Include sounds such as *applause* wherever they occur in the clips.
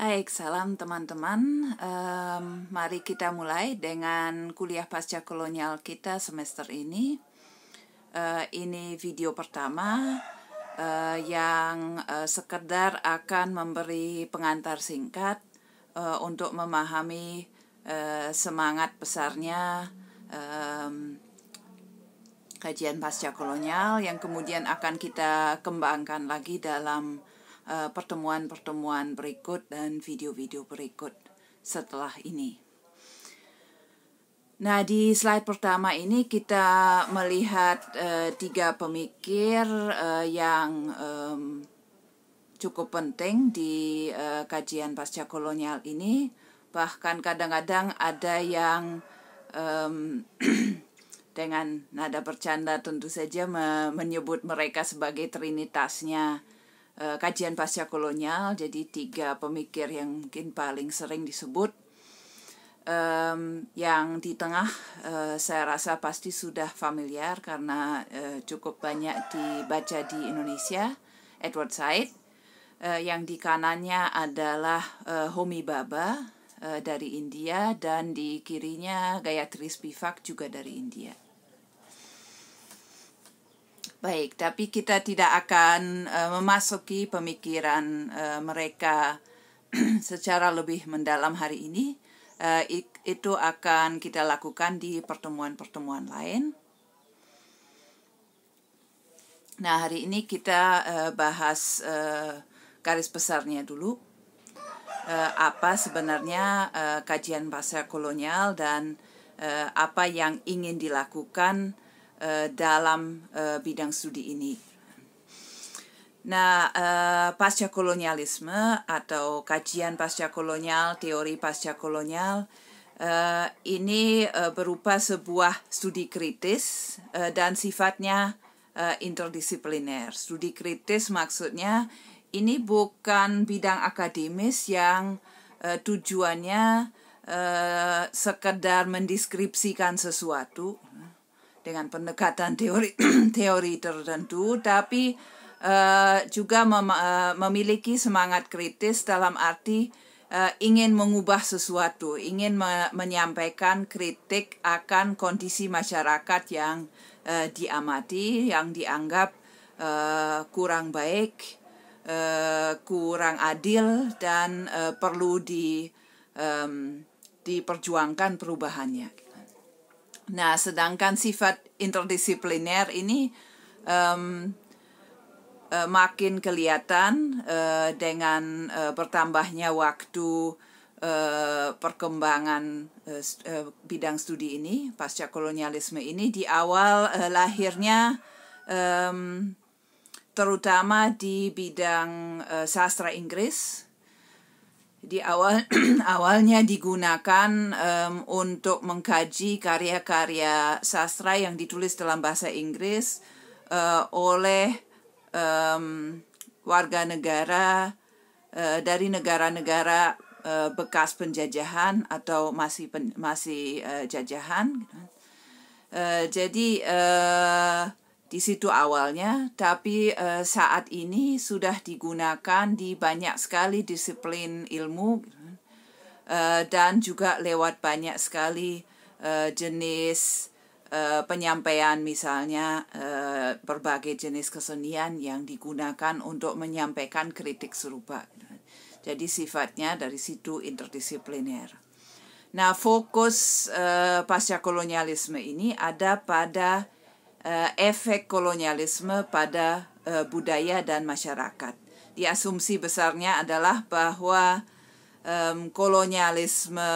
Baik, salam teman-teman. Um, mari kita mulai dengan kuliah pasca kolonial kita semester ini. Uh, ini video pertama uh, yang uh, sekedar akan memberi pengantar singkat uh, untuk memahami uh, semangat besarnya um, kajian pasca kolonial yang kemudian akan kita kembangkan lagi dalam Eh, pertemuan-pertemuan berikut dan video-video berikut setelah ini. Nah, di slide pertama ini kita melihat uh, tiga pemikir uh, yang um, cukup penting di uh, kajian pasca kolonial ini. Bahkan kadang-kadang ada yang um, *clears throat* dengan nada bercanda tentu saja menyebut mereka sebagai trinitasnya Eh, kajian pasca kolonial jadi tiga pemikir yang mungkin paling sering disebut um, yang di tengah uh, saya rasa pasti sudah familiar karena uh, cukup banyak dibaca di Indonesia Edward Said uh, yang di kanannya adalah uh, Homi Baba uh, dari India dan di kirinya Gayatri Spivak juga dari India baik, tapi kita tidak akan uh, memasuki pemikiran uh, mereka *clears throat* secara lebih mendalam hari ini. Uh, itu akan kita lakukan di pertemuan-pertemuan lain. Nah, hari ini kita uh, bahas uh, garis besarnya dulu. Uh, apa sebenarnya uh, kajian bahasa kolonial dan uh, apa yang ingin dilakukan Eh, dalam uh, bidang studi ini. Nah, uh, pasca kolonialisme atau kajian pasca kolonial, teori pasca kolonial uh, ini uh, berupa sebuah studi kritis uh, dan sifatnya uh, interdisipliner. Studi kritis maksudnya ini bukan bidang akademis yang uh, tujuannya uh, sekedar mendeskripsikan sesuatu, dengan pendekatan teori *clears throat* teori tertentu, tapi uh, juga mem uh, eh, memiliki semangat kritis dalam arti uh, ingin mengubah sesuatu, ingin me menyampaikan kritik akan kondisi masyarakat yang uh, diamati, yang dianggap uh, kurang baik, uh, kurang adil dan uh, perlu di um, diperjuangkan perubahannya. Nah, sedangkan sifat interdisipliner ini um, uh, makin kelihatan uh, dengan uh, bertambahnya waktu uh, perkembangan uh, st uh, bidang studi ini pasca kolonialisme ini di awal uh, lahirnya um, terutama di bidang uh, sastra Inggris di awal *clears throat* awalnya digunakan um, untuk mengkaji karya-karya sastra yang ditulis dalam bahasa Inggris uh, oleh um, warga negara uh, dari negara-negara uh, bekas penjajahan atau masih pen, masih uh, jajahan. Uh, jadi uh, di situ awalnya, tapi uh, saat ini sudah digunakan di banyak sekali disiplin ilmu uh, dan juga lewat banyak sekali uh, jenis uh, penyampaian, misalnya uh, berbagai jenis kesenian yang digunakan untuk menyampaikan kritik serupa. Jadi sifatnya dari situ interdisipliner. Nah, fokus uh, pasca kolonialisme ini ada pada uh, efek kolonialisme pada uh, budaya dan masyarakat. Di asumsi besarnya adalah bahwa um, kolonialisme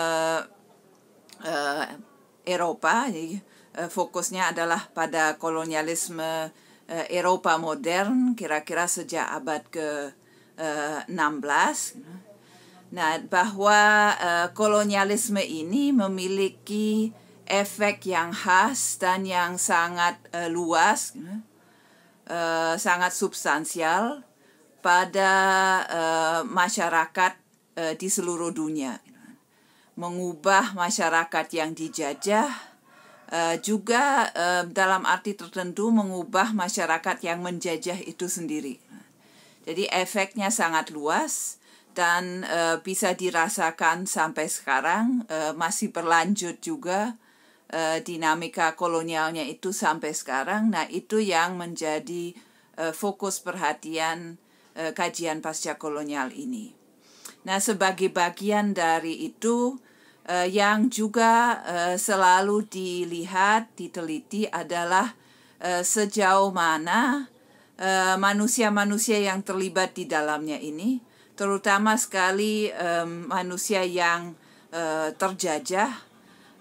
uh, Eropa, jadi, uh, fokusnya adalah pada kolonialisme uh, Eropa modern, kira-kira sejak abad ke-16. Uh, nah, bahwa uh, kolonialisme ini memiliki efek yang khas dan yang sangat uh, luas, uh, sangat substansial pada uh, masyarakat uh, di seluruh dunia, mengubah masyarakat yang dijajah, uh, juga uh, dalam arti tertentu mengubah masyarakat yang menjajah itu sendiri. Jadi efeknya sangat luas dan uh, bisa dirasakan sampai sekarang uh, masih berlanjut juga Eh, dinamika kolonialnya itu sampai sekarang. Nah, itu yang menjadi uh, fokus perhatian uh, kajian pasca kolonial ini. Nah, sebagai bagian dari itu uh, yang juga uh, selalu dilihat, diteliti adalah uh, sejauh mana manusia-manusia yang terlibat di dalamnya ini, terutama sekali um, manusia yang terjajah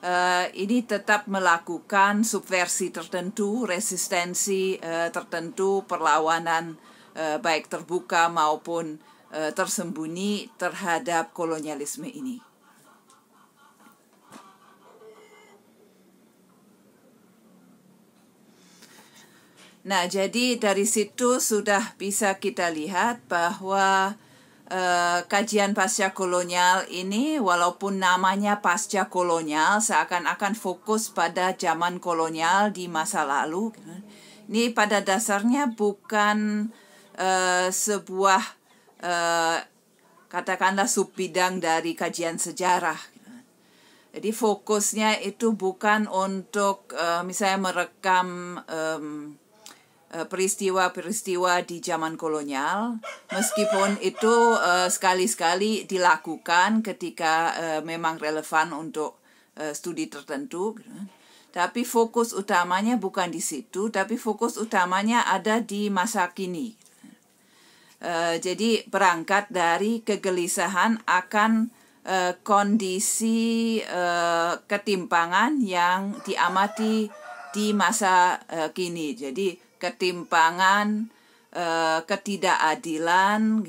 uh, ini tetap melakukan subversi tertentu, resistensi uh, tertentu, perlawanan uh, baik terbuka maupun uh, tersembunyi terhadap kolonialisme ini. Nah, jadi dari situ sudah bisa kita lihat bahwa Uh, kajian pasca kolonial ini walaupun namanya pasca kolonial seakan-akan fokus pada zaman kolonial di masa lalu ini pada dasarnya bukan uh, sebuah uh, katakanlah bidang dari kajian sejarah jadi fokusnya itu bukan untuk uh, misalnya merekam um, Eh, peristiwa-peristiwa di zaman kolonial, meskipun itu eh, sekali-sekali uh, dilakukan ketika uh, memang relevan untuk uh, studi tertentu. Gitu kan. Tapi fokus utamanya bukan di situ, tapi fokus utamanya ada di masa kini. Gitu kan. Jadi berangkat dari kegelisahan akan kondisi ketimpangan yang diamati di masa kini. Jadi ketimpangan, uh, ketidakadilan,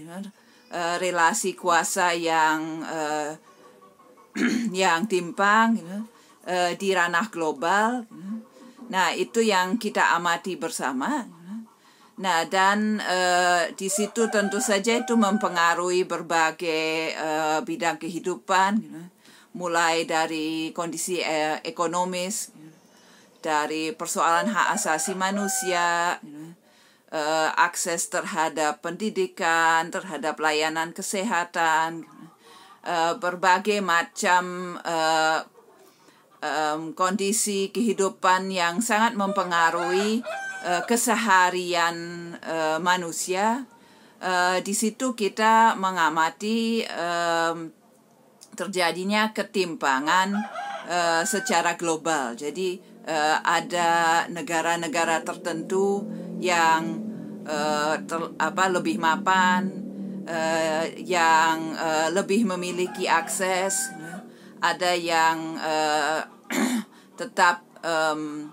uh, relasi kuasa yang uh, *clears throat* yang timpang uh, di ranah global. Gitu. Nah itu yang kita amati bersama. Nah dan uh, di situ tentu saja itu mempengaruhi berbagai uh, bidang kehidupan, gitu. mulai dari kondisi ekonomis dari persoalan hak asasi manusia, ya. eh, akses terhadap pendidikan, terhadap layanan kesehatan, eh, berbagai macam eh, kondisi kehidupan yang sangat mempengaruhi keseharian manusia. di situ kita mengamati terjadinya ketimpangan secara global. Jadi uh, ada negara-negara tertentu yang uh, ter, apa lebih mapan, uh, yang uh, lebih memiliki akses, ada yang uh, *clears throat* tetap um,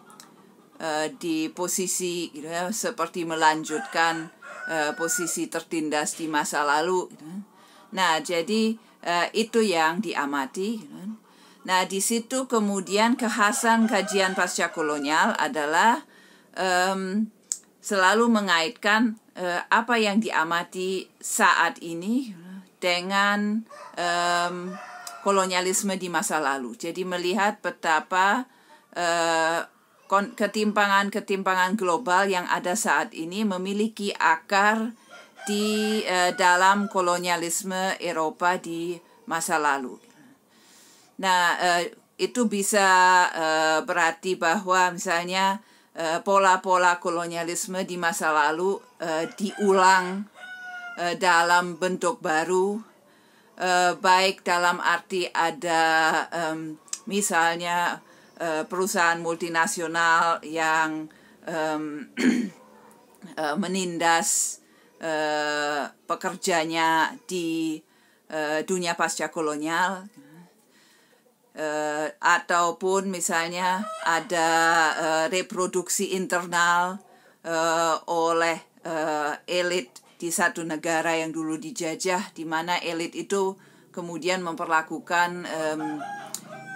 uh, di posisi gitu, ya, seperti melanjutkan uh, posisi tertindas di masa lalu. Gitu ya. Nah, jadi uh, itu yang diamati. Gitu. Ya. Nah, di situ kemudian kekhasan kajian pasca kolonial adalah um, selalu mengaitkan uh, apa yang diamati saat ini dengan um, kolonialisme di masa lalu. Jadi melihat betapa eh, ketimpangan ketimpangan-ketimpangan global yang ada saat ini memiliki akar di uh, dalam kolonialisme Eropa di masa lalu. Nah, eh, itu bisa eh, berarti bahwa misalnya eh, pola-pola kolonialisme di masa lalu diulang dalam bentuk baru, baik dalam arti ada misalnya perusahaan multinasional yang *clears throat* menindas pekerjanya di dunia pasca kolonial uh, ataupun misalnya ada uh, reproduksi internal uh, oleh uh, elit di satu negara yang dulu dijajah di mana elit itu kemudian memperlakukan um,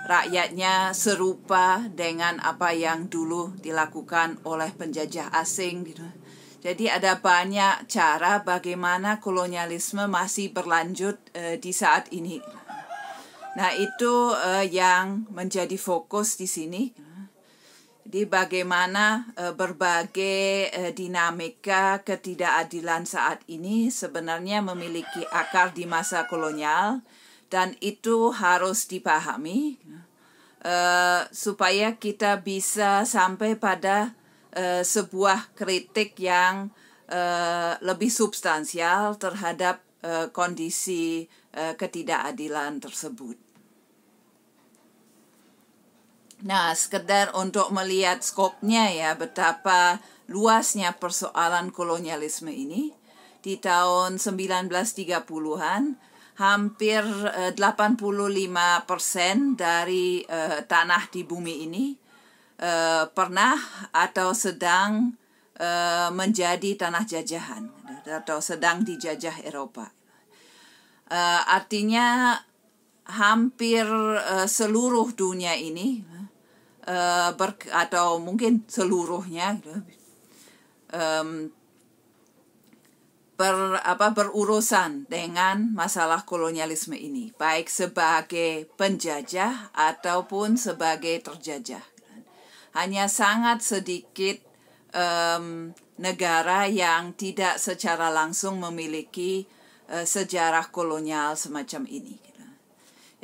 rakyatnya serupa dengan apa yang dulu dilakukan oleh penjajah asing gitu. Jadi ada banyak cara bagaimana kolonialisme masih berlanjut uh, di saat ini. Nah, itu uh, yang menjadi fokus di sini. di bagaimana uh, berbagai uh, dinamika ketidakadilan saat ini sebenarnya memiliki akar di masa kolonial dan itu harus dipahami uh, supaya kita bisa sampai pada uh, sebuah kritik yang uh, lebih substansial terhadap uh, kondisi uh, ketidakadilan tersebut. Nah, sekedar untuk melihat skopnya ya betapa luasnya persoalan kolonialisme ini di tahun 1930-an hampir 85% eh, persen dari uh, tanah di bumi ini uh, pernah atau sedang uh, menjadi tanah jajahan atau sedang dijajah Eropa. Uh, artinya hampir uh, seluruh dunia ini Eh, ber, atau mungkin seluruhnya gitu, um, ber, apa, berurusan dengan masalah kolonialisme ini, baik sebagai penjajah ataupun sebagai terjajah. Hanya sangat sedikit um, negara yang tidak secara langsung memiliki uh, sejarah kolonial semacam ini. Gitu.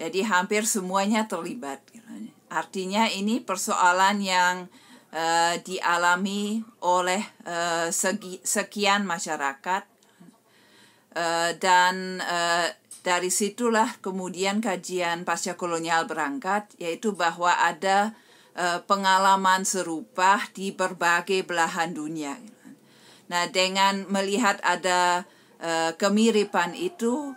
Jadi hampir semuanya terlibat. Gitu. Artinya ini persoalan yang uh, dialami oleh uh, segi, sekian masyarakat uh, dan uh, dari situlah kemudian kajian pasca kolonial berangkat yaitu bahwa ada uh, pengalaman serupa di berbagai belahan dunia. Nah, dengan melihat ada uh, kemiripan itu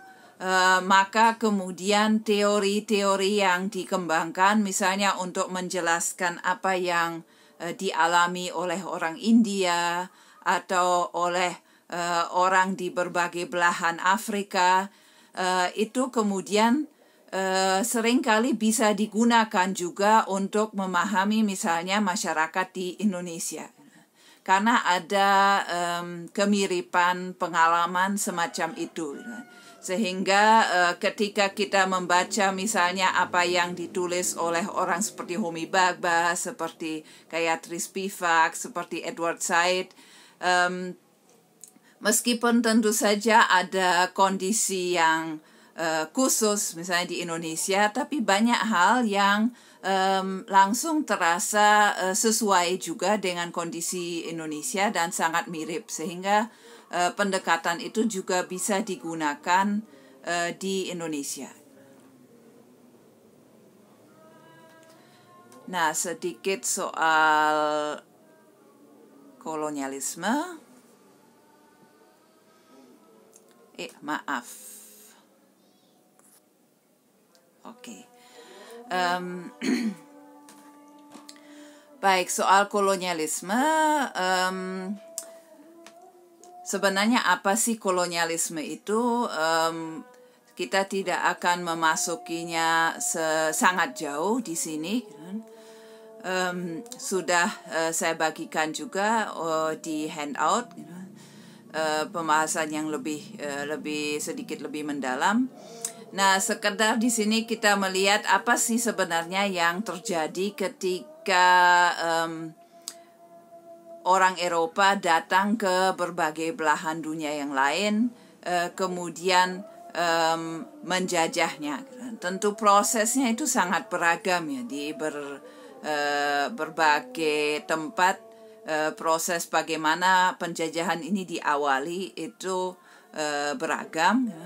Eh, maka kemudian teori-teori yang dikembangkan misalnya untuk menjelaskan apa yang uh, dialami oleh orang India atau oleh uh, orang di berbagai belahan Afrika uh, itu kemudian uh, seringkali bisa digunakan juga untuk memahami misalnya masyarakat di Indonesia karena ada um, kemiripan pengalaman semacam itu. Sehingga uh, ketika kita membaca misalnya apa yang ditulis oleh orang seperti Homi Bagba, seperti Gayatri Spivak, seperti Edward Said, um, meskipun tentu saja ada kondisi yang uh, khusus misalnya di Indonesia, tapi banyak hal yang um, langsung terasa uh, sesuai juga dengan kondisi Indonesia dan sangat mirip sehingga eh, pendekatan itu juga bisa digunakan eh, di Indonesia. Nah, sedikit soal kolonialisme. Eh, maaf. Oke. Um, *clears throat* Baik, soal kolonialisme, um, sebenarnya apa sih kolonialisme itu? Um, kita tidak akan memasukinya sangat jauh di sini. Um, sudah uh, saya bagikan juga uh, di handout uh, pembahasan yang lebih uh, lebih sedikit lebih mendalam. Nah, sekedar di sini kita melihat apa sih sebenarnya yang terjadi ketika um, orang Eropa datang ke berbagai belahan dunia yang lain, eh, kemudian menjajahnya. Tentu prosesnya itu sangat beragam ya di ber, eh, berbagai tempat. Eh, proses bagaimana penjajahan ini diawali itu beragam, ya.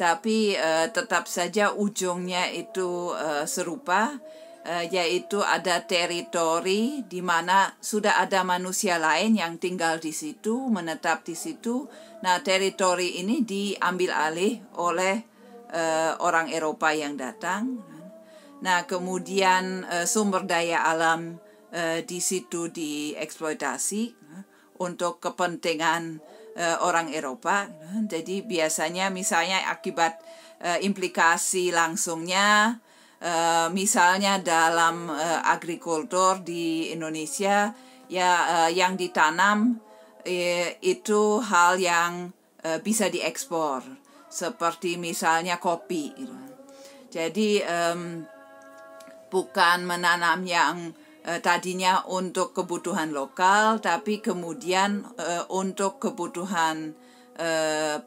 tapi uh, tetap saja ujungnya itu uh, serupa Eh, yaitu ada teritori di mana sudah ada manusia lain yang tinggal di situ, menetap di situ. Nah, teritori ini diambil alih oleh uh, orang Eropa yang datang. Nah, kemudian uh, sumber daya alam uh, di situ dieksploitasi untuk kepentingan orang Eropa. Jadi biasanya misalnya akibat implikasi langsungnya Uh, misalnya dalam uh, agrikultur di Indonesia ya uh, yang ditanam itu hal yang bisa diekspor seperti misalnya kopi gitu. jadi um, bukan menanam yang tadinya untuk kebutuhan lokal tapi kemudian untuk kebutuhan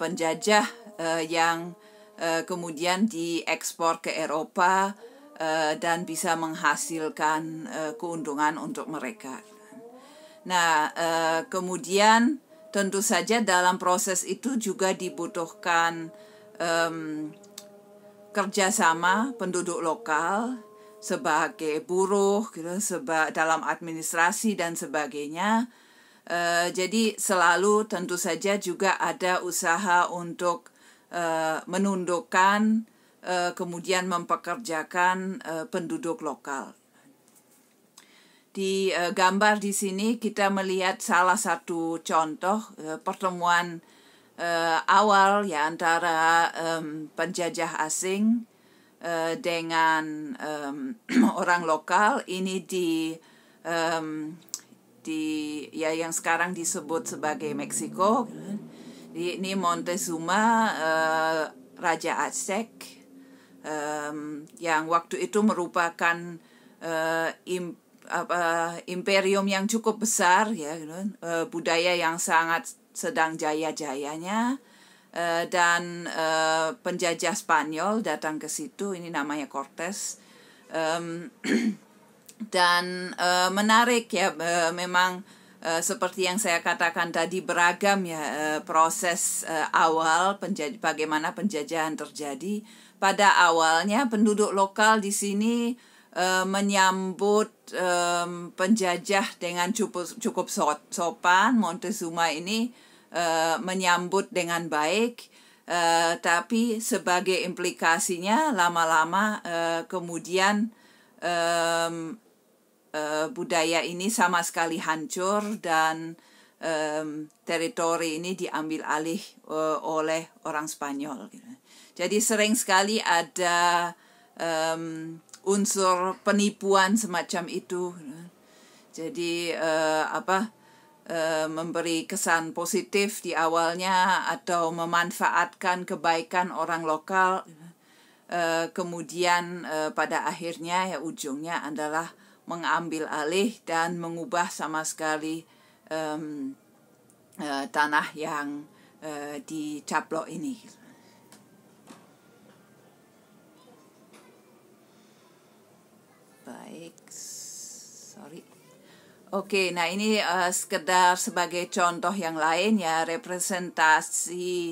penjajah yang Eh, kemudian diekspor ke Eropa eh, dan bisa menghasilkan eh, keuntungan untuk mereka. Nah, kemudian tentu saja dalam proses itu juga dibutuhkan um, kerjasama penduduk lokal sebagai buruh, gitu, seba dalam administrasi dan sebagainya. Uh, jadi selalu tentu saja juga ada usaha untuk Eh, menundukkan eh, kemudian mempekerjakan eh, penduduk lokal. Di gambar di sini kita melihat salah satu contoh pertemuan awal ya antara penjajah asing dengan *clears throat* orang lokal ini di um, di ya yang sekarang disebut sebagai Meksiko ini Montezuma uh, raja Aztec um, yang waktu itu merupakan uh, im, apa, imperium yang cukup besar ya gitu, uh, budaya yang sangat sedang jaya-jayanya uh, dan uh, penjajah Spanyol datang ke situ ini namanya Cortes um, *clears throat* dan uh, menarik ya uh, memang Eh, seperti yang saya katakan tadi beragam ya eh, proses eh, awal penjaj bagaimana penjajahan terjadi. Pada awalnya penduduk lokal di sini menyambut penjajah dengan cukup cukup sopan. Montezuma ini menyambut dengan baik. tapi sebagai implikasinya lama-lama kemudian Eh, budaya ini sama sekali hancur dan um, teritori ini diambil alih uh, oleh orang Spanyol. Gitu. Jadi sering sekali ada um, unsur penipuan semacam itu. Gitu. Jadi uh, apa uh, memberi kesan positif di awalnya atau memanfaatkan kebaikan orang lokal, uh, kemudian uh, pada akhirnya ya ujungnya adalah mengambil alih dan mengubah sama sekali um, uh, tanah yang uh, eh, di ini. Baik, sorry. Oke, nah ini uh, sekedar sebagai contoh yang lain ya representasi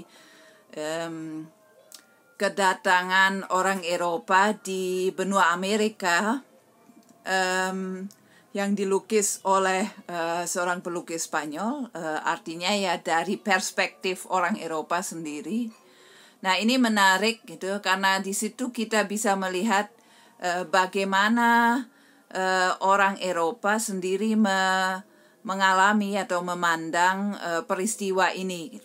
um, kedatangan orang Eropa di benua Amerika um, yang dilukis oleh uh, seorang pelukis Spanyol, uh, artinya ya dari perspektif orang Eropa sendiri. Nah ini menarik gitu karena di situ kita bisa melihat uh, bagaimana uh, orang Eropa sendiri me mengalami atau memandang uh, peristiwa ini.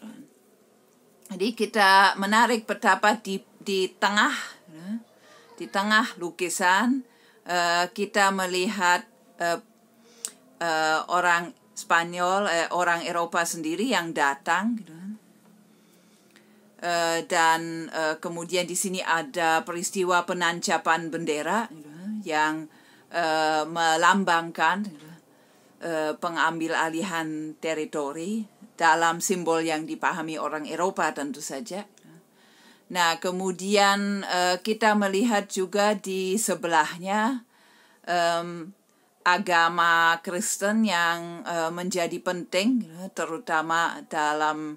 Jadi kita menarik betapa di di tengah ya, di tengah lukisan Eh, kita melihat uh, uh, orang Spanyol, uh, orang Eropa sendiri yang datang. Gitu. Uh, dan uh, kemudian di sini ada peristiwa penancapan bendera gitu, kan, yang uh, melambangkan gitu, uh, pengambil alihan teritori dalam simbol yang dipahami orang Eropa tentu saja. Nah, kemudian uh, kita melihat juga di sebelahnya um, agama Kristen yang uh, menjadi penting, eh, terutama dalam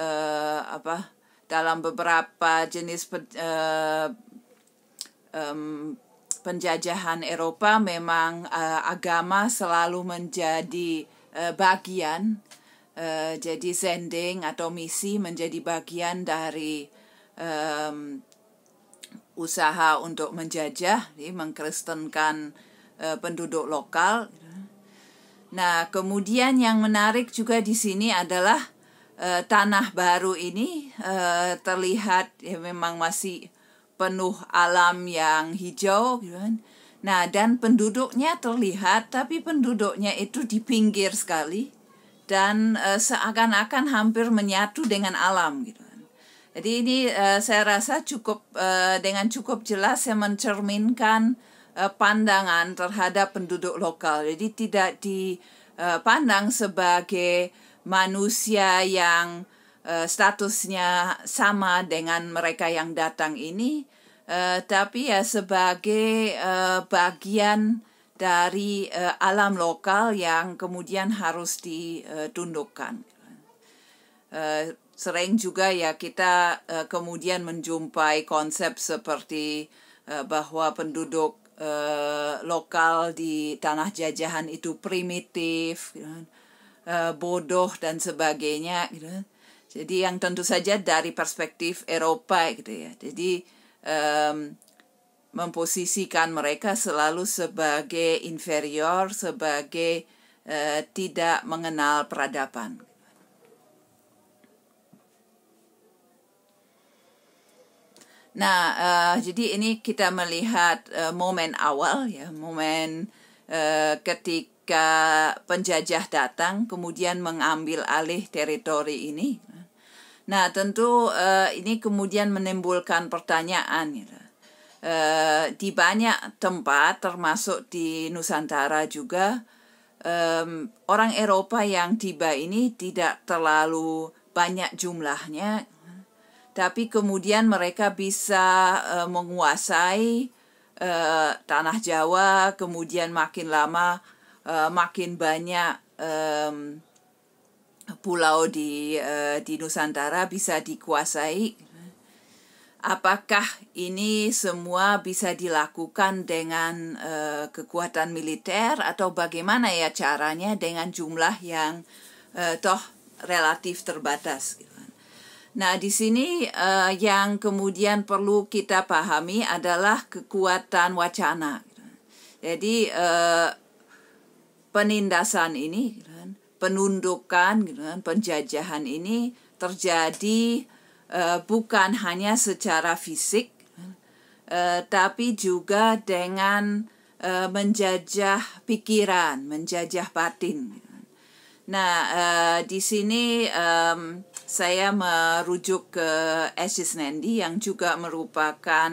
uh, apa dalam beberapa jenis pe, uh, um, penjajahan Eropa memang uh, agama selalu menjadi uh, bagian, uh, jadi sending atau misi menjadi bagian dari um, usaha untuk menjajah, jadi mengkristenkan uh, penduduk lokal. Gitu. Nah, kemudian yang menarik juga di sini adalah uh, tanah baru ini uh, terlihat ya memang masih penuh alam yang hijau gitu kan. Nah, dan penduduknya terlihat tapi penduduknya itu di pinggir sekali dan uh, seakan-akan hampir menyatu dengan alam gitu. Jadi ini uh, saya rasa cukup uh, dengan cukup jelas saya mencerminkan uh, pandangan terhadap penduduk lokal. Jadi tidak dipandang sebagai manusia yang uh, statusnya sama dengan mereka yang datang ini, uh, tapi ya sebagai uh, bagian dari uh, alam lokal yang kemudian harus ditundukkan. Uh, sering juga ya kita uh, kemudian menjumpai konsep seperti uh, bahwa penduduk uh, lokal di tanah jajahan itu primitif, gitu, uh, bodoh dan sebagainya. Gitu. Kan. Jadi yang tentu saja dari perspektif Eropa gitu ya. Jadi um, memposisikan mereka selalu sebagai inferior, sebagai uh, tidak mengenal peradaban. Nah, uh, jadi ini kita melihat uh, momen awal ya, momen uh, ketika penjajah datang kemudian mengambil alih teritori ini. Nah, tentu uh, ini kemudian menimbulkan pertanyaan gitu. Uh, di banyak tempat termasuk di Nusantara juga um, orang Eropa yang tiba ini tidak terlalu banyak jumlahnya tapi kemudian mereka bisa uh, menguasai uh, tanah Jawa, kemudian makin lama uh, makin banyak um, pulau di uh, di Nusantara bisa dikuasai. Apakah ini semua bisa dilakukan dengan uh, kekuatan militer atau bagaimana ya caranya dengan jumlah yang uh, toh relatif terbatas? Gitu. Nah, di sini uh, yang kemudian perlu kita pahami adalah kekuatan wacana. Jadi uh, penindasan ini, penundukan, penjajahan ini terjadi uh, bukan hanya secara fisik, uh, tapi juga dengan uh, menjajah pikiran, menjajah batin. Nah, uh, di sini. Um, saya merujuk ke Ashis Nandi yang juga merupakan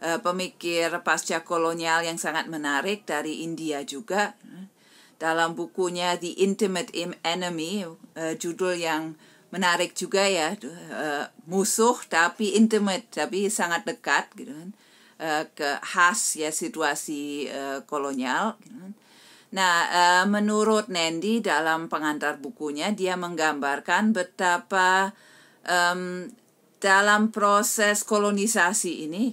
uh, pemikir pasca kolonial yang sangat menarik dari India juga. Dalam bukunya The Intimate Enemy, uh, judul yang menarik juga ya, uh, musuh tapi intimate, tapi sangat dekat gitu kan. ke khas ya situasi uh, kolonial gitu kan. Nah, eh, menurut Nendi dalam pengantar bukunya dia menggambarkan betapa um, dalam proses kolonisasi ini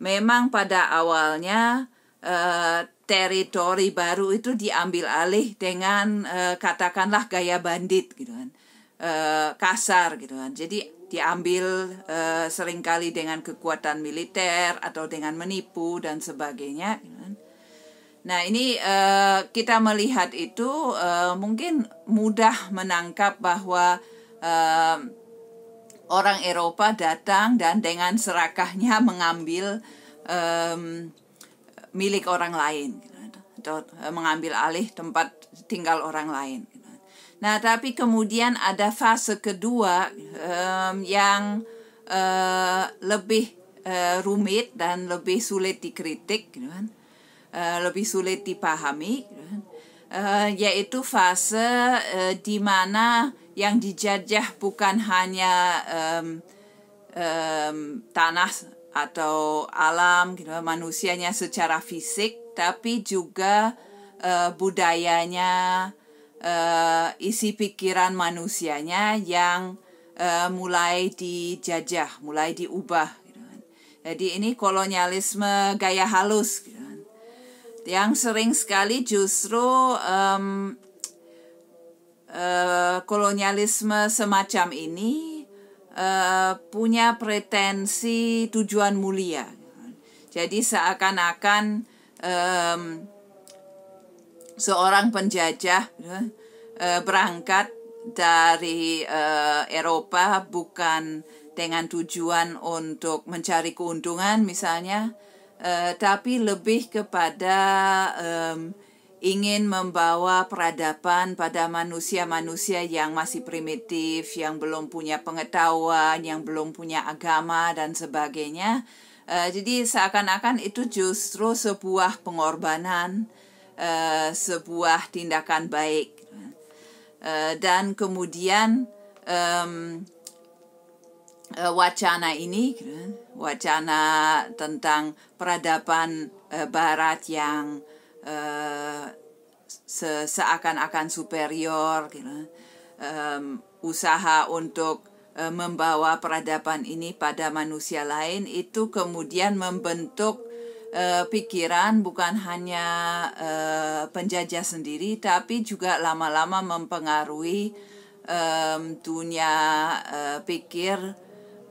memang pada awalnya uh, teritori baru itu diambil alih dengan uh, katakanlah gaya bandit gitu kan. Uh, kasar gitu kan. Jadi diambil uh, seringkali dengan kekuatan militer atau dengan menipu dan sebagainya gitu kan. Nah, ini uh, kita melihat itu uh, mungkin mudah menangkap bahwa uh, orang Eropa datang dan dengan serakahnya *laughs* mengambil um, milik orang lain gitu. atau mengambil alih tempat tinggal orang lain. Gitu. Nah, tapi kemudian ada fase kedua um, yang uh, lebih uh, rumit dan lebih sulit dikritik, gitu kan? Eh, lebih sulit dipahami, uh, yaitu fase uh, di mana yang dijajah bukan hanya um, um, tanah atau alam, gitu, manusianya secara fisik, tapi juga uh, budayanya, uh, isi pikiran manusianya yang uh, mulai dijajah, mulai diubah. Gitu. Kan. Jadi ini kolonialisme gaya halus. Gitu yang sering sekali justru um, uh, kolonialisme semacam ini uh, punya pretensi tujuan mulia. Jadi seakan-akan um, seorang penjajah uh, berangkat dari uh, Eropa bukan dengan tujuan untuk mencari keuntungan misalnya, Eh, tapi lebih kepada um, ingin membawa peradaban pada manusia-manusia yang masih primitif, yang belum punya pengetahuan, yang belum punya agama dan sebagainya. Uh, jadi seakan-akan itu justru sebuah pengorbanan, uh, sebuah tindakan baik. Uh, dan kemudian um, uh, wacana ini. Gitu, kan, wacana tentang peradaban uh, barat yang uh, seakan-akan superior gitu. um, usaha untuk uh, membawa peradaban ini pada manusia lain itu kemudian membentuk pikiran bukan hanya uh, penjajah sendiri tapi juga lama-lama mempengaruhi um, dunia uh, pikir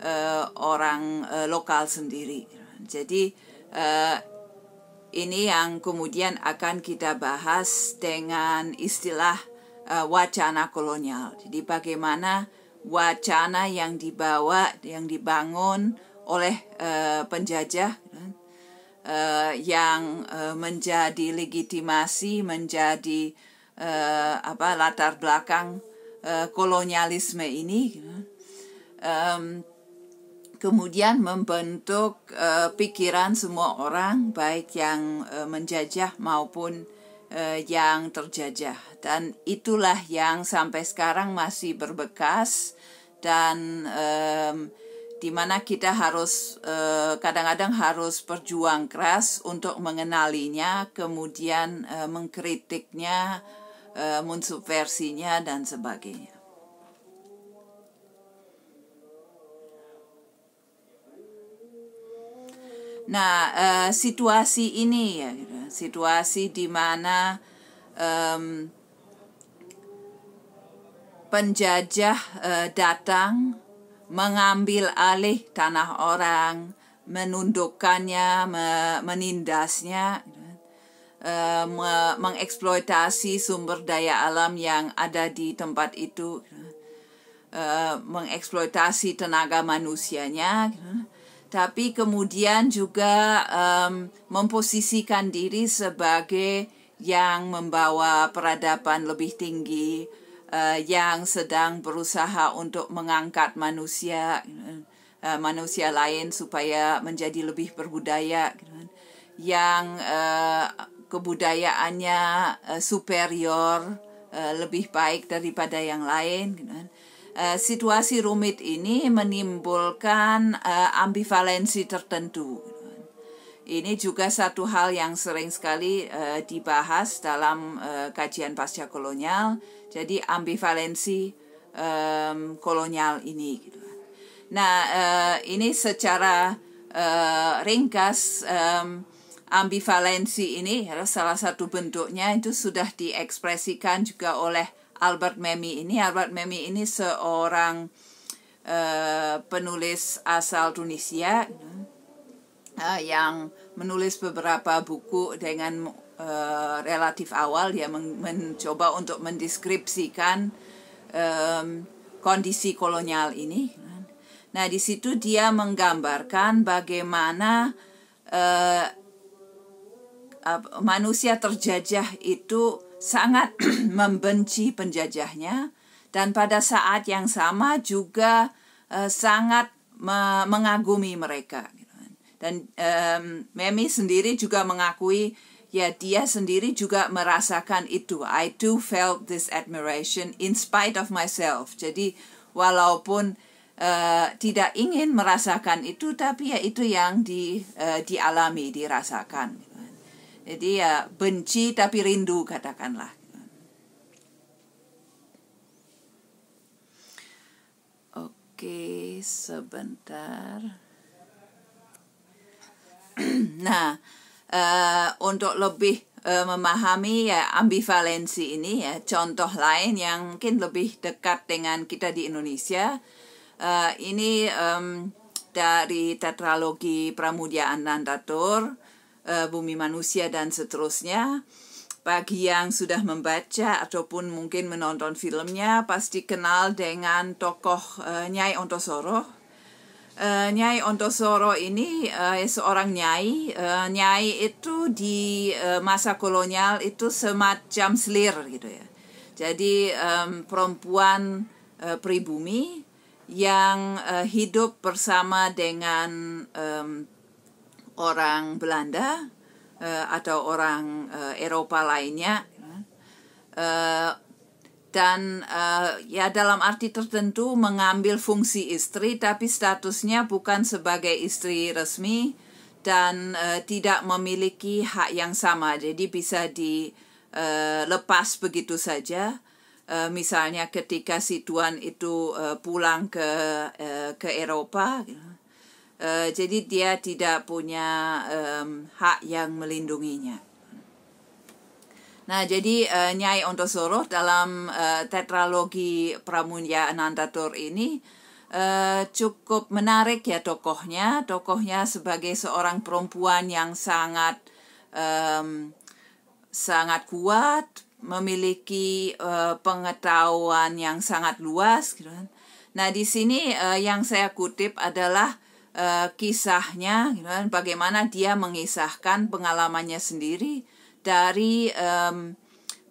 uh, orang uh, lokal sendiri. Jadi uh, ini yang kemudian akan kita bahas dengan istilah uh, wacana kolonial. Jadi bagaimana wacana yang dibawa, yang dibangun oleh uh, penjajah uh, yang uh, menjadi legitimasi, menjadi uh, apa latar belakang uh, kolonialisme ini. Um, kemudian membentuk uh, pikiran semua orang baik yang uh, menjajah maupun uh, yang terjajah dan itulah yang sampai sekarang masih berbekas dan um, di mana kita harus kadang-kadang harus berjuang keras untuk mengenalinya, kemudian mengkritiknya, eh, mensubversinya dan sebagainya. Nah, uh, situasi ini ya, gitu. situasi di mana um, penjajah uh, datang mengambil alih tanah orang, menundukkannya, me menindasnya, gitu. uh, me mengeksploitasi sumber daya alam yang ada di tempat itu. Gitu. Uh, mengeksploitasi tenaga manusianya, gitu tapi kemudian juga um, memposisikan diri sebagai yang membawa peradaban lebih tinggi, uh, yang sedang berusaha untuk mengangkat manusia, uh, manusia lain supaya menjadi lebih berbudaya, yang uh, kebudayaannya uh, superior, uh, lebih baik daripada yang lain. Gitu kan. Eh, situasi rumit ini menimbulkan uh, ambivalensi tertentu. Ini juga satu hal yang sering sekali uh, dibahas dalam uh, kajian pasca kolonial. Jadi ambivalensi um, kolonial ini. Nah, uh, ini secara uh, ringkas um, ambivalensi ini salah satu bentuknya itu sudah diekspresikan juga oleh Albert Memmi ini. Albert Memmi ini seorang uh, penulis asal Tunisia uh, yang menulis beberapa buku dengan uh, relatif awal dia men mencoba untuk mendeskripsikan um, kondisi kolonial ini. Nah, di situ dia menggambarkan bagaimana uh, manusia terjajah itu sangat *clears throat* membenci penjajahnya dan pada saat yang sama juga uh, sangat me mengagumi mereka. Dan um, Mimi sendiri juga mengakui ya dia sendiri juga merasakan itu. I do felt this admiration in spite of myself. Jadi walaupun uh, tidak ingin merasakan itu, tapi ya itu yang di, uh, dialami, dirasakan. Jadi ya benci tapi rindu katakanlah. Oke, sebentar. *clears throat* nah, uh, untuk lebih uh, memahami ya ambivalensi ini ya, contoh lain yang mungkin lebih dekat dengan kita di Indonesia. Uh, ini um, dari tetralogi Pramudia Anantatur Eh, bumi manusia dan seterusnya. Bagi yang sudah membaca ataupun mungkin menonton filmnya pasti kenal dengan tokoh uh, Nyai Ontosoro. Uh, Nyai Ontosoro ini uh, seorang nyai. Uh, nyai itu di uh, masa kolonial itu semacam selir gitu ya. Jadi um, perempuan uh, pribumi yang uh, hidup bersama dengan um, orang Belanda uh, atau orang uh, Eropa lainnya uh, dan uh, ya dalam arti tertentu mengambil fungsi istri tapi statusnya bukan sebagai istri resmi dan uh, tidak memiliki hak yang sama jadi bisa dilepas uh, begitu saja uh, misalnya ketika si tuan itu uh, pulang ke uh, ke Eropa gitu Eh, jadi dia tidak punya um, hak yang melindunginya. Nah, jadi uh, Nyai Ontosoro dalam uh, tetralogi Pramunya Anantatur ini uh, cukup menarik ya tokohnya, tokohnya sebagai seorang perempuan yang sangat um, sangat kuat, memiliki uh, pengetahuan yang sangat luas. Gitu. Kan. Nah, di sini uh, yang saya kutip adalah Eh, kisahnya gitu kan. bagaimana dia mengisahkan pengalamannya sendiri dari um,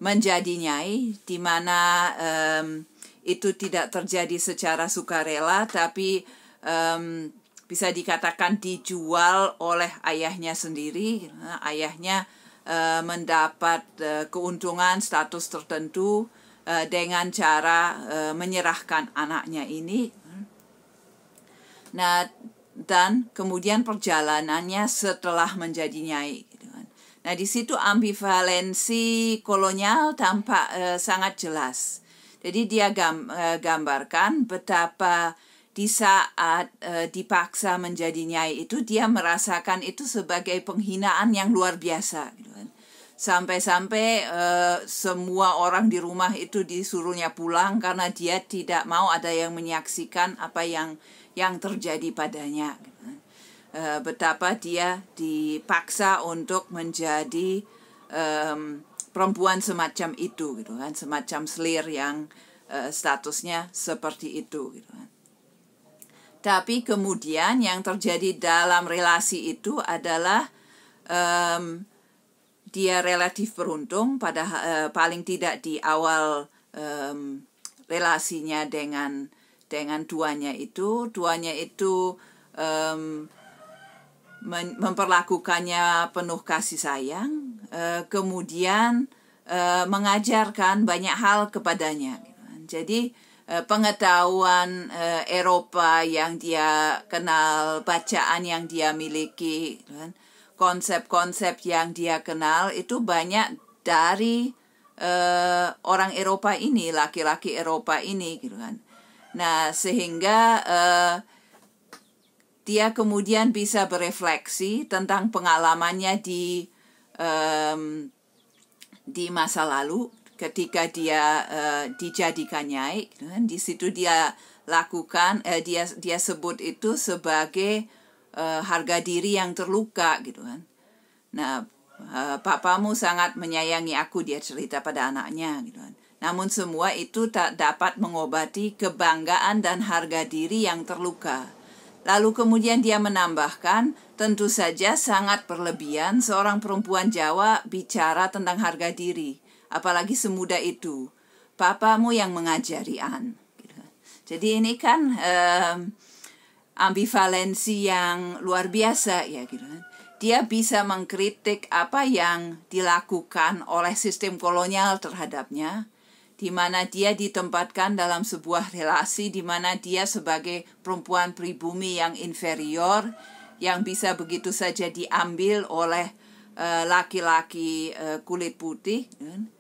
menjadi nyai di mana um, itu tidak terjadi secara sukarela tapi um, bisa dikatakan dijual oleh ayahnya sendiri gitu kan. ayahnya uh, mendapat uh, keuntungan status tertentu uh, dengan cara uh, menyerahkan anaknya ini gitu kan. nah dan kemudian perjalanannya setelah menjadi nyai. Gitu kan. Nah, di situ ambivalensi kolonial tampak eh, sangat jelas. Jadi dia gam, eh, gambarkan betapa di saat eh, dipaksa menjadi nyai itu dia merasakan itu sebagai penghinaan yang luar biasa. Gitu kan. Sampai-sampai semua orang di rumah itu disuruhnya pulang karena dia tidak mau ada yang menyaksikan apa yang yang terjadi padanya. Gitu. Eh, betapa dia dipaksa untuk menjadi um, perempuan semacam itu, gitu kan, semacam selir yang uh, statusnya seperti itu, gitu kan. Tapi kemudian yang terjadi dalam relasi itu adalah um, dia relatif beruntung pada uh, paling tidak di awal um, relasinya dengan dengan duanya itu duanya itu um, memperlakukannya penuh kasih sayang, eh, kemudian eh, mengajarkan banyak hal kepadanya. Gitu kan. Jadi eh, pengetahuan Eropa yang dia kenal, bacaan yang dia miliki, gitu kan. konsep-konsep yang dia kenal itu banyak dari orang Eropa ini, laki-laki Eropa ini, gitu kan. Nah, sehingga eh, dia kemudian bisa berefleksi tentang pengalamannya di um, di masa lalu ketika dia eh, dijadikan nyai. Kan, di situ dia lakukan eh, dia dia sebut itu sebagai eh, harga diri yang terluka gitu kan. Nah, eh, papamu sangat menyayangi aku dia cerita pada anaknya gitu kan. Namun semua itu tak dapat mengobati kebanggaan dan harga diri yang terluka. Lalu kemudian dia menambahkan, tentu saja sangat berlebihan seorang perempuan Jawa bicara tentang harga diri, apalagi semudah itu. Papamu yang mengajari An. Gitu. Jadi ini kan um, ambivalensi yang luar biasa ya gitu kan. Dia bisa mengkritik apa yang dilakukan oleh sistem kolonial terhadapnya, di mana dia ditempatkan dalam sebuah relasi di mana dia sebagai perempuan pribumi yang inferior yang bisa begitu saja diambil oleh eh, laki-laki uh, kulit putih. Kan?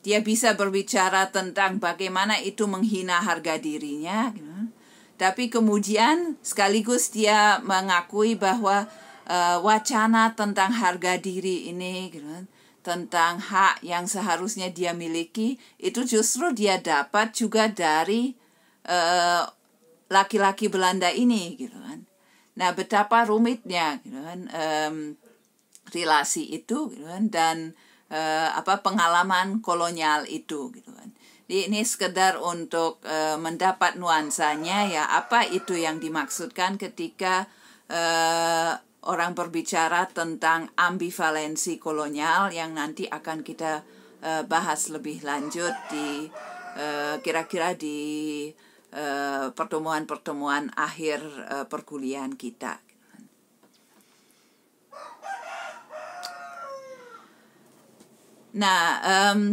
Dia bisa berbicara tentang bagaimana itu menghina harga dirinya. Kan? Tapi kemudian sekaligus dia mengakui bahwa uh, wacana tentang harga diri ini kan? tentang hak yang seharusnya dia miliki itu justru dia dapat juga dari eh, laki-laki uh, Belanda ini gitu kan. Nah, betapa rumitnya gitu kan um, relasi itu gitu kan dan uh, apa pengalaman kolonial itu gitu kan. Jadi ini sekedar untuk uh, mendapat nuansanya ya apa itu yang dimaksudkan ketika orang berbicara tentang ambivalensi kolonial yang nanti akan kita uh, bahas lebih lanjut di kira eh, kira-kira di pertemuan eh, pertemuan-pertemuan akhir uh, perkuliahan kita. Nah, um,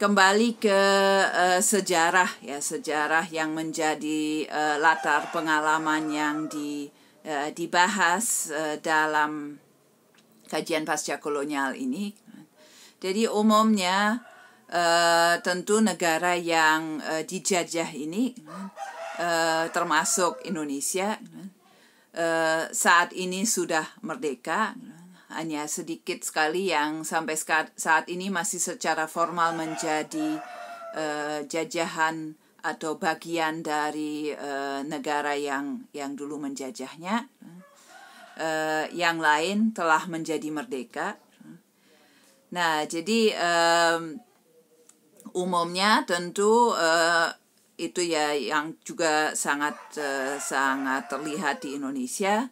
kembali ke uh, sejarah ya sejarah yang menjadi uh, latar pengalaman yang di Eh, dibahas eh, dalam kajian pasca kolonial ini. Jadi umumnya eh, tentu negara yang dijajah ini termasuk Indonesia saat ini sudah merdeka. Hanya sedikit sekali yang sampai saat ini masih secara formal menjadi jajahan atau bagian dari uh, negara yang yang dulu menjajahnya uh, yang lain telah menjadi merdeka nah jadi um, umumnya tentu uh, itu ya yang juga sangat uh, sangat terlihat di Indonesia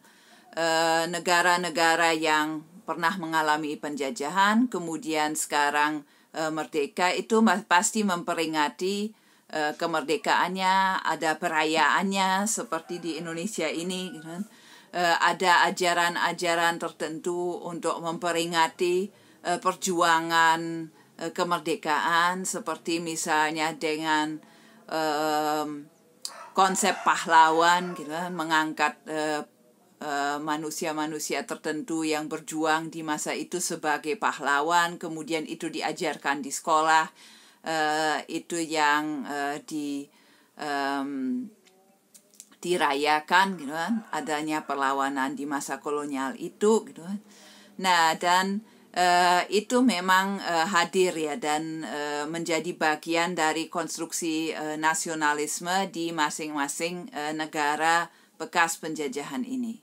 negara-negara yang pernah mengalami penjajahan kemudian sekarang uh, merdeka itu pasti memperingati Eh, kemerdekaannya, ada perayaannya seperti di Indonesia ini, kan? Eh, ada ajaran-ajaran tertentu untuk memperingati eh, perjuangan kemerdekaan, seperti misalnya dengan konsep pahlawan, gitu, kan, mengangkat manusia-manusia tertentu yang berjuang di masa itu sebagai pahlawan, kemudian itu diajarkan di sekolah uh, itu yang uh, di um, dirayakan gitu kan adanya perlawanan di masa kolonial itu gitu kan nah dan uh, itu memang uh, hadir ya dan uh, menjadi bagian dari konstruksi uh, nasionalisme di masing-masing uh, negara bekas penjajahan ini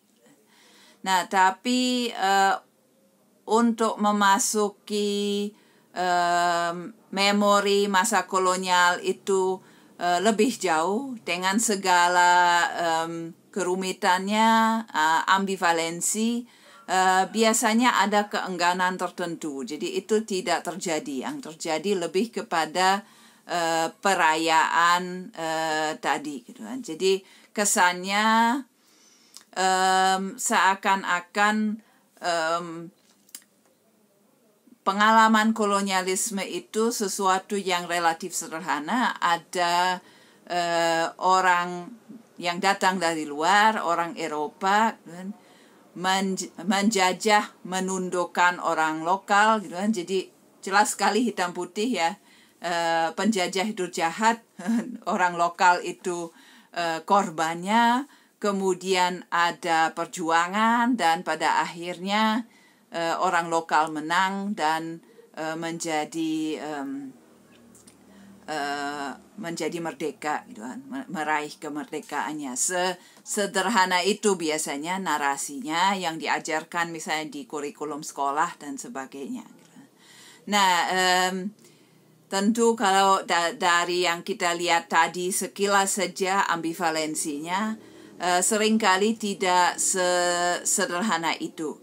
nah tapi uh, untuk memasuki um, memori masa kolonial itu uh, lebih jauh dengan segala um, kerumitannya, uh, ambivalensi, uh, biasanya ada keengganan tertentu. Jadi itu tidak terjadi. Yang terjadi lebih kepada uh, perayaan uh, tadi. Gitu. Kan. Jadi kesannya um, seakan-akan um, pengalaman kolonialisme itu sesuatu yang relatif sederhana. Ada uh, orang yang datang dari luar, orang Eropa, kan, menj menjajah, menundukkan orang lokal, gitu kan. Jadi jelas sekali hitam putih ya. uh, penjajah itu jahat, *laughs* orang lokal itu uh, korbannya kemudian ada perjuangan dan pada akhirnya uh, orang lokal menang dan uh, menjadi um, uh, menjadi merdeka gitu kan meraih kemerdekaannya sederhana itu biasanya narasinya yang diajarkan misalnya di kurikulum sekolah dan sebagainya gitu. nah um, tentu kalau da dari yang kita lihat tadi sekilas saja ambivalensinya uh, seringkali tidak sederhana itu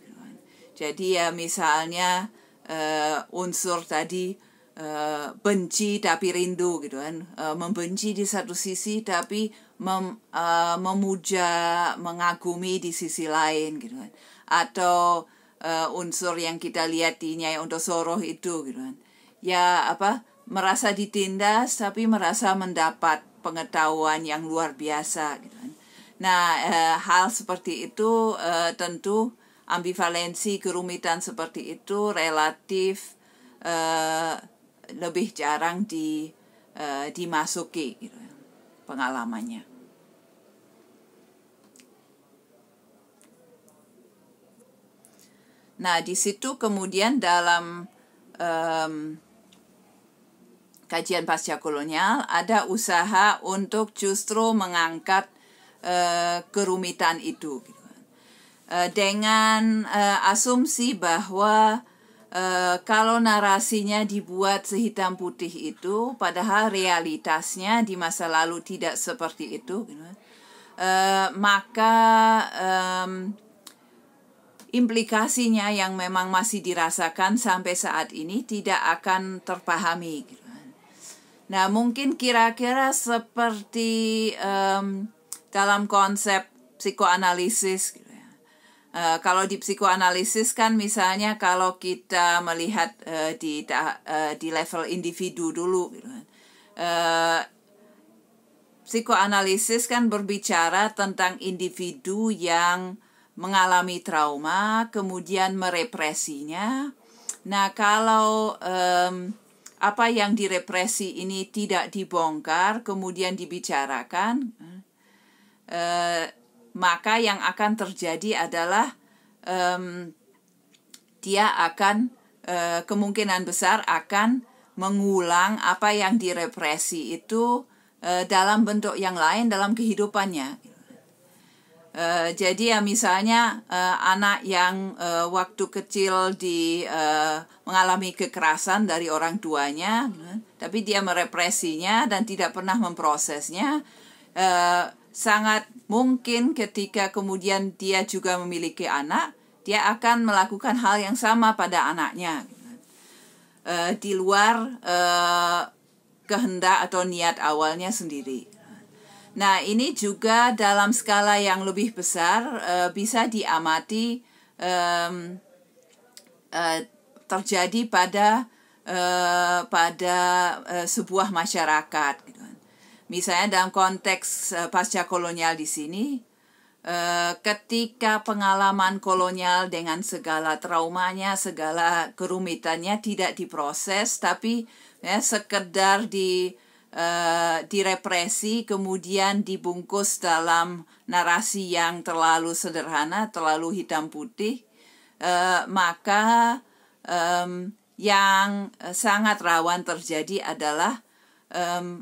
jadi ya misalnya uh, unsur tadi uh, benci tapi rindu gitu kan, uh, membenci di satu sisi tapi mem, uh, memuja, mengagumi di sisi lain gitu kan. Atau uh, unsur yang kita lihat di Nyai Untuk Soroh itu gitu kan. Ya apa merasa ditindas tapi merasa mendapat pengetahuan yang luar biasa gitu kan. Nah, uh, hal seperti itu uh, tentu ambivalensi kerumitan seperti itu relatif uh, lebih jarang di uh, dimasuki gitu, pengalamannya. Nah, di situ kemudian dalam um, kajian pasca kolonial ada usaha untuk justru mengangkat uh, kerumitan itu. Gitu. Eh, dengan uh, asumsi bahwa uh, kalau narasinya dibuat sehitam putih itu, padahal realitasnya di masa lalu tidak seperti itu, gitu. uh, maka um, implikasinya yang memang masih dirasakan sampai saat ini tidak akan terpahami. Gitu. Nah, mungkin kira-kira seperti um, dalam konsep psikoanalisis Uh, kalau di psikoanalisis kan misalnya kalau kita melihat uh, di uh, di level individu dulu gitu kan. Uh, psikoanalisis kan berbicara tentang individu yang mengalami trauma kemudian merepresinya. Nah, kalau um, apa yang direpresi ini tidak dibongkar kemudian dibicarakan uh, maka yang akan terjadi adalah um, dia akan uh, kemungkinan besar akan mengulang apa yang direpresi itu uh, dalam bentuk yang lain dalam kehidupannya. Uh, jadi ya misalnya uh, anak yang uh, waktu kecil di uh, mengalami kekerasan dari orang tuanya, uh, tapi dia merepresinya dan tidak pernah memprosesnya, uh, sangat mungkin ketika kemudian dia juga memiliki anak, dia akan melakukan hal yang sama pada anaknya e, di luar e, kehendak atau niat awalnya sendiri. Nah, ini juga dalam skala yang lebih besar e, bisa diamati e, e, terjadi pada e, pada e, sebuah masyarakat Misalnya dalam konteks uh, pasca kolonial di sini, uh, ketika pengalaman kolonial dengan segala traumanya, segala kerumitannya tidak diproses, tapi ya sekedar di uh, direpresi, kemudian dibungkus dalam narasi yang terlalu sederhana, terlalu hitam putih, uh, maka um, yang sangat rawan terjadi adalah um,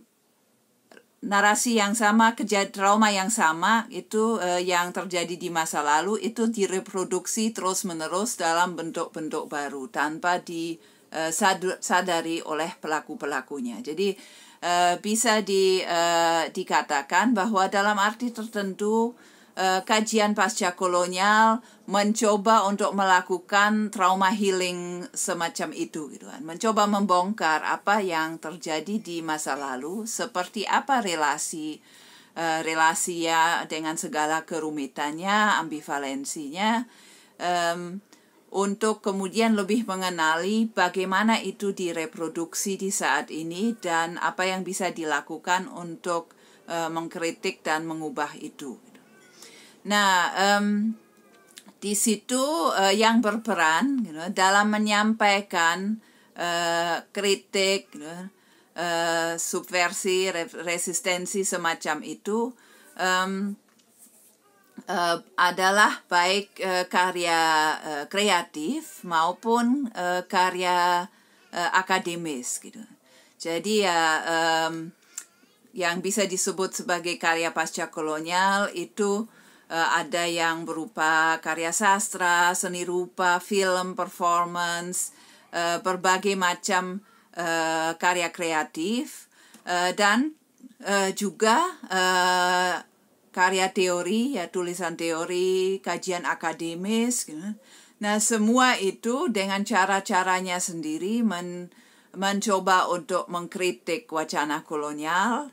narasi yang sama, kejadian trauma yang sama itu uh, yang terjadi di masa lalu itu direproduksi terus-menerus dalam bentuk-bentuk baru tanpa disadari eh, oleh pelaku-pelakunya. Jadi uh, bisa di, uh, dikatakan bahwa dalam arti tertentu Eh, kajian pasca kolonial mencoba untuk melakukan trauma healing semacam itu gitu kan. Mencoba membongkar apa yang terjadi di masa lalu, seperti apa relasi uh, relasi ya dengan segala kerumitannya, ambivalensinya um, untuk kemudian lebih mengenali bagaimana itu direproduksi di saat ini dan apa yang bisa dilakukan untuk uh, mengkritik dan mengubah itu. Nah, um, di situ uh, yang berperan you dalam menyampaikan uh, kritik, you uh, subversi, resistensi semacam itu um, uh, adalah baik uh, karya uh, kreatif maupun uh, karya uh, akademis gitu. Jadi ya um, yang bisa disebut sebagai karya pasca kolonial itu Eh, ada yang berupa karya sastra, seni rupa, film, performance, eh, berbagai macam eh, karya kreatif dan juga karya teori ya tulisan teori, kajian akademis. Gitu. Nah semua itu dengan cara-caranya sendiri men mencoba untuk mengkritik wacana kolonial,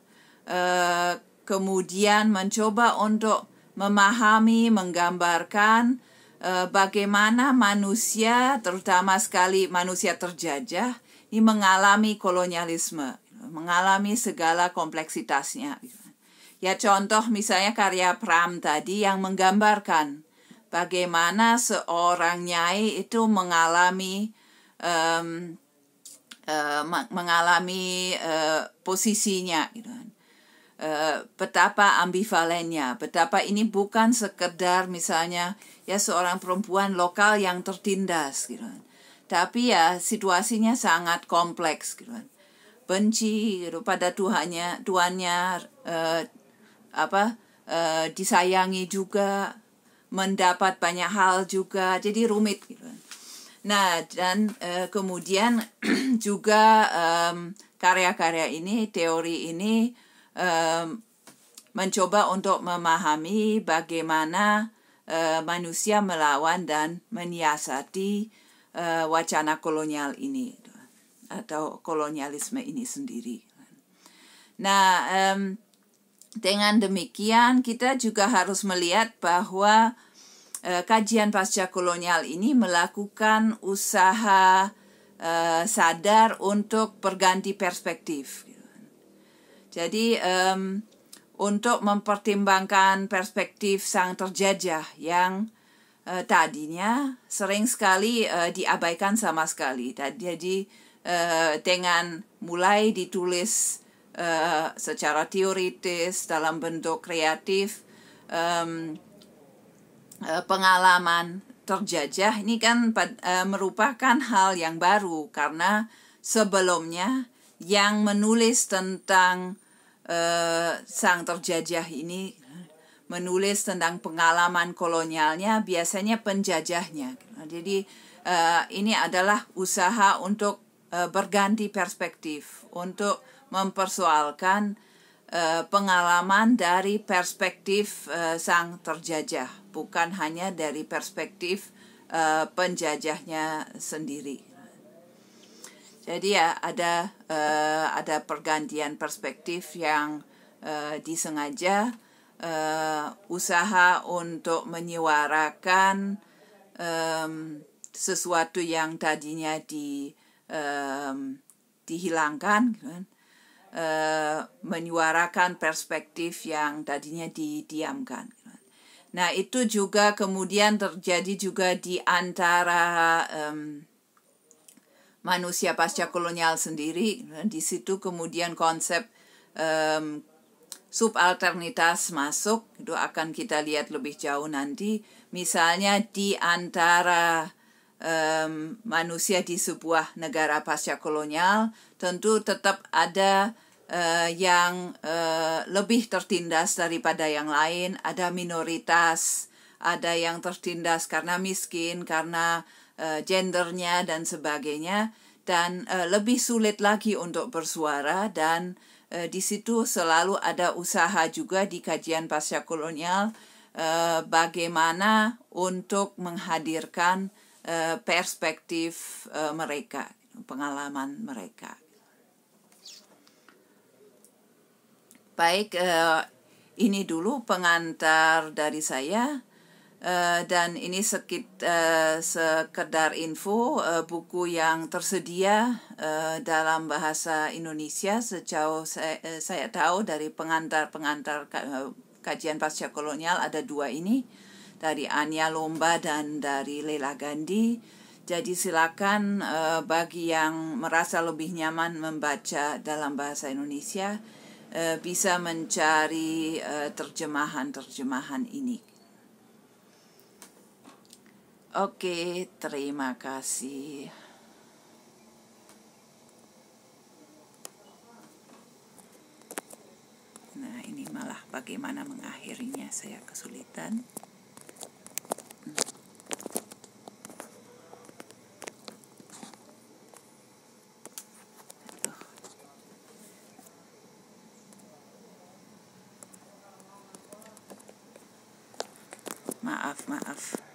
kemudian mencoba untuk memahami, menggambarkan uh, bagaimana manusia, terutama sekali manusia terjajah, ini mengalami kolonialisme, mengalami segala kompleksitasnya. Ya contoh misalnya karya Pram tadi yang menggambarkan bagaimana seorang nyai itu mengalami um, uh, mengalami uh, posisinya gitu. Eh, betapa ambivalennya, betapa ini bukan sekedar misalnya ya seorang perempuan lokal yang tertindas gitu. Kan. Tapi ya situasinya sangat kompleks gitu. Kan. Benci gitu pada Tuhannya, tuannya uh, apa uh, disayangi juga, mendapat banyak hal juga. Jadi rumit gitu. Kan. Nah, dan kemudian *clears throat* juga um, karya-karya ini, teori ini um, mencoba untuk memahami bagaimana uh, manusia melawan dan menyiasati uh, wacana kolonial ini atau kolonialisme ini sendiri. Nah, um, dengan demikian kita juga harus melihat bahwa uh, kajian pasca kolonial ini melakukan usaha uh, sadar untuk berganti perspektif jadi um, untuk mempertimbangkan perspektif sang terjajah yang uh, tadinya sering sekali uh, diabaikan sama sekali. Jadi uh, dengan mulai ditulis uh, secara teoritis dalam bentuk kreatif um, uh, pengalaman terjajah ini kan uh, merupakan hal yang baru karena sebelumnya yang menulis tentang uh, sang terjajah ini menulis tentang pengalaman kolonialnya biasanya penjajahnya nah, jadi uh, ini adalah usaha untuk uh, berganti perspektif untuk mempersoalkan uh, pengalaman dari perspektif uh, sang terjajah bukan hanya dari perspektif uh, penjajahnya sendiri jadi ya ada uh, ada pergantian perspektif yang uh, disengaja uh, usaha untuk menyuarakan um, sesuatu yang tadinya di um, dihilangkan kan? uh, menyuarakan perspektif yang tadinya didiamkan. Kan? Nah itu juga kemudian terjadi juga di antara um, manusia pasca kolonial sendiri. Eh, di situ kemudian konsep um, subalternitas masuk, itu akan kita lihat lebih jauh nanti. Misalnya di antara um, manusia di sebuah negara pasca kolonial, tentu tetap ada uh, yang uh, lebih tertindas daripada yang lain, ada minoritas, ada yang tertindas karena miskin, karena uh, gendernya dan sebagainya dan uh, lebih sulit lagi untuk bersuara dan uh, di situ selalu ada usaha juga di kajian pasca kolonial uh, bagaimana untuk menghadirkan uh, perspektif uh, mereka pengalaman mereka baik uh, ini dulu pengantar dari saya Eh, dan ini sekit, uh, sekedar info uh, buku yang tersedia uh, dalam bahasa Indonesia sejauh saya, uh, saya tahu dari pengantar-pengantar kajian pasca kolonial ada dua ini dari Anya Lomba dan dari Leila Gandhi. Jadi silakan uh, bagi yang merasa lebih nyaman membaca dalam bahasa Indonesia uh, bisa mencari terjemahan-terjemahan uh, ini. Oke, terima kasih. Nah, ini malah bagaimana mengakhirinya saya kesulitan. Maaf, maaf.